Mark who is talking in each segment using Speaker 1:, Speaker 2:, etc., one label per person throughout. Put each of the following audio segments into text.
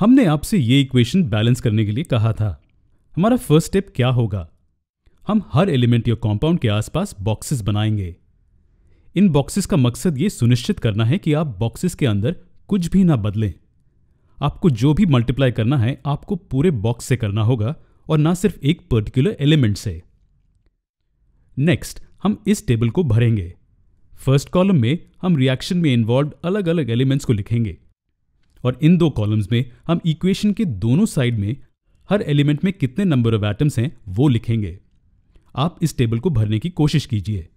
Speaker 1: हमने आपसे ये इक्वेशन बैलेंस करने के लिए कहा था हमारा फर्स्ट स्टेप क्या होगा हम हर एलिमेंट या कॉम्पाउंड के आसपास बॉक्सेस बनाएंगे इन बॉक्सेस का मकसद ये सुनिश्चित करना है कि आप बॉक्सेस के अंदर कुछ भी ना बदलें आपको जो भी मल्टीप्लाई करना है आपको पूरे बॉक्स से करना होगा और ना सिर्फ एक पर्टिकुलर एलिमेंट से नेक्स्ट हम इस टेबल को भरेंगे फर्स्ट कॉलम में हम रिएक्शन में इन्वॉल्व अलग अलग एलिमेंट्स को लिखेंगे और इन दो कॉलम्स में हम इक्वेशन के दोनों साइड में हर एलिमेंट में कितने नंबर ऑफ एटम्स हैं वो लिखेंगे आप इस टेबल को भरने की कोशिश कीजिए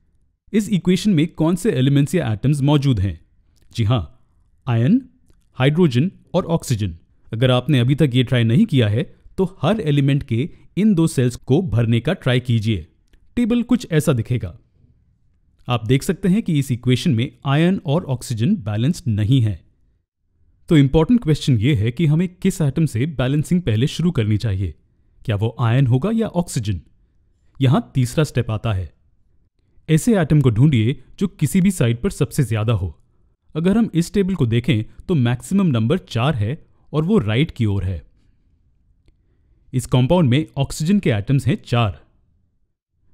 Speaker 1: इस इक्वेशन में कौन से एलिमेंट्स या एटम्स मौजूद हैं जी हाँ आयन हाइड्रोजन और ऑक्सीजन अगर आपने अभी तक ये ट्राई नहीं किया है तो हर एलिमेंट के इन दो सेल्स को भरने का ट्राई कीजिए टेबल कुछ ऐसा दिखेगा आप देख सकते हैं कि इस इक्वेशन में आयन और ऑक्सीजन बैलेंस्ड नहीं है तो इम्पॉर्टेंट क्वेश्चन ये है कि हमें किस आइटम से बैलेंसिंग पहले शुरू करनी चाहिए क्या वो आयन होगा या ऑक्सीजन यहां तीसरा स्टेप आता है ऐसे आइटम को ढूंढिए जो किसी भी साइड पर सबसे ज्यादा हो अगर हम इस टेबल को देखें तो मैक्सिमम नंबर चार है और वो राइट की ओर है इस कंपाउंड में ऑक्सीजन के आइटम्स हैं चार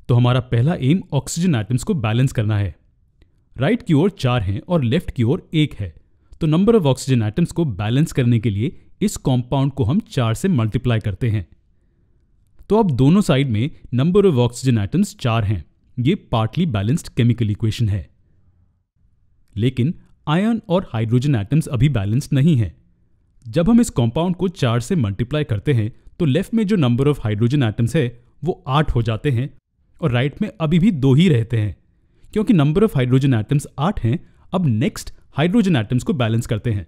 Speaker 1: तो हमारा पहला एम ऑक्सीजन आइटम्स को बैलेंस करना है राइट की ओर चार हैं और लेफ्ट की ओर एक है तो नंबर ऑफ ऑक्सीजन एटम्स को बैलेंस करने के लिए इस कॉम्पाउंड को हम चार से मल्टीप्लाई करते हैं तो अब दोनों साइड में नंबर ऑफ ऑक्सीजन एटम्स चार हैं ये पार्टली बैलेंस्ड केमिकल इक्वेशन है लेकिन आयन और हाइड्रोजन एटम्स अभी बैलेंस्ड नहीं है जब हम इस कॉम्पाउंड को चार से मल्टीप्लाई करते हैं तो लेफ्ट में जो नंबर ऑफ हाइड्रोजन एटम्स है वो आठ हो जाते हैं और राइट में अभी भी दो ही रहते हैं क्योंकि नंबर ऑफ हाइड्रोजन एटम्स आठ हैं अब नेक्स्ट हाइड्रोजन एटम्स को बैलेंस करते हैं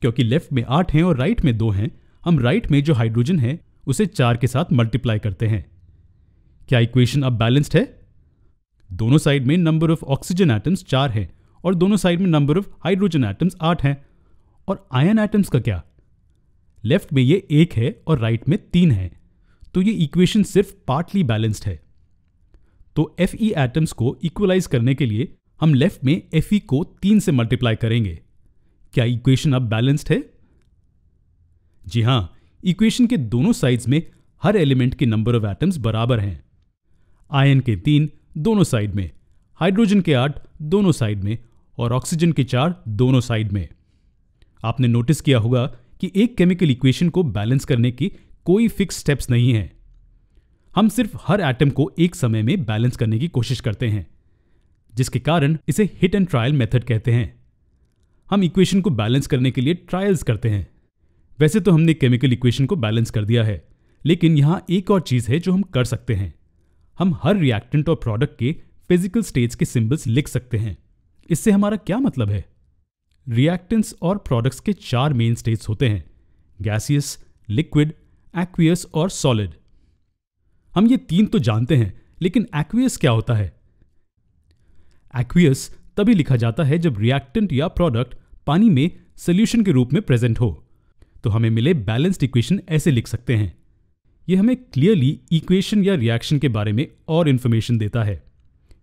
Speaker 1: क्योंकि लेफ्ट में आठ हैं और राइट में दो हैं हम राइट में जो हाइड्रोजन है उसे चार के साथ मल्टीप्लाई करते हैं क्या इक्वेशन अब बैलेंस्ड है दोनों साइड में नंबर ऑफ ऑक्सीजन एटम्स चार हैं और दोनों साइड में नंबर ऑफ हाइड्रोजन एटम्स आठ हैं और आयन एटम्स का क्या लेफ्ट में ये एक है और राइट में तीन तो है तो ये इक्वेशन सिर्फ पार्टली बैलेंस्ड है तो एफ ई एटम्स को इक्वलाइज करने के लिए हम लेफ्ट में एफ e को तीन से मल्टीप्लाई करेंगे क्या इक्वेशन अब बैलेंस्ड है जी हां इक्वेशन के दोनों साइड्स में हर एलिमेंट के नंबर ऑफ एटम्स बराबर हैं आयन के तीन दोनों साइड में हाइड्रोजन के आठ दोनों साइड में और ऑक्सीजन के चार दोनों साइड में आपने नोटिस किया होगा कि एक केमिकल इक्वेशन को बैलेंस करने की कोई फिक्स स्टेप्स नहीं है हम सिर्फ हर एटम को एक समय में बैलेंस करने की कोशिश करते हैं जिसके कारण इसे हिट एंड ट्रायल मेथड कहते हैं हम इक्वेशन को बैलेंस करने के लिए ट्रायल्स करते हैं वैसे तो हमने केमिकल इक्वेशन को बैलेंस कर दिया है लेकिन यहां एक और चीज़ है जो हम कर सकते हैं हम हर रिएक्टेंट और प्रोडक्ट के फिजिकल स्टेट्स के सिंबल्स लिख सकते हैं इससे हमारा क्या मतलब है रिएक्टेंट्स और प्रोडक्ट्स के चार मेन स्टेट्स होते हैं गैसियस लिक्विड एक्वियस और सॉलिड हम ये तीन तो जानते हैं लेकिन एक्वियस क्या होता है एक्वियस तभी लिखा जाता है जब रिएक्टेंट या प्रोडक्ट पानी में सोल्यूशन के रूप में प्रेजेंट हो तो हमें मिले बैलेंस्ड इक्वेशन ऐसे लिख सकते हैं यह हमें क्लियरली इक्वेशन या रिएक्शन के बारे में और इन्फॉर्मेशन देता है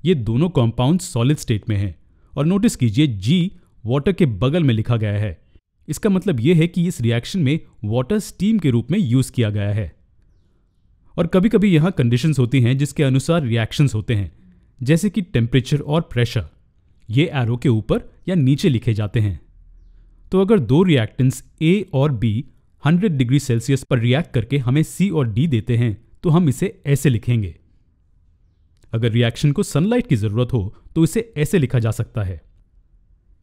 Speaker 1: ये दोनों कॉम्पाउंड सॉलिड स्टेट में हैं और नोटिस कीजिए जी वाटर के बगल में लिखा गया है इसका मतलब यह है कि इस रिएक्शन में वाटर स्टीम के रूप में यूज किया गया है और कभी कभी यहां कंडीशंस होती हैं जिसके अनुसार रिएक्शंस होते हैं जैसे कि टेम्परेचर और प्रेशर ये एरो के ऊपर या नीचे लिखे जाते हैं तो अगर दो रिएक्टेंट्स ए और बी 100 डिग्री सेल्सियस पर रिएक्ट करके हमें सी और डी देते हैं तो हम इसे ऐसे लिखेंगे अगर रिएक्शन को सनलाइट की जरूरत हो तो इसे ऐसे लिखा जा सकता है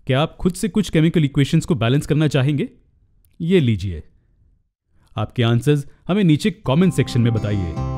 Speaker 1: क्या आप खुद से कुछ केमिकल इक्वेशंस को बैलेंस करना चाहेंगे ये लीजिए आपके आंसर्स हमें नीचे कमेंट सेक्शन में बताइए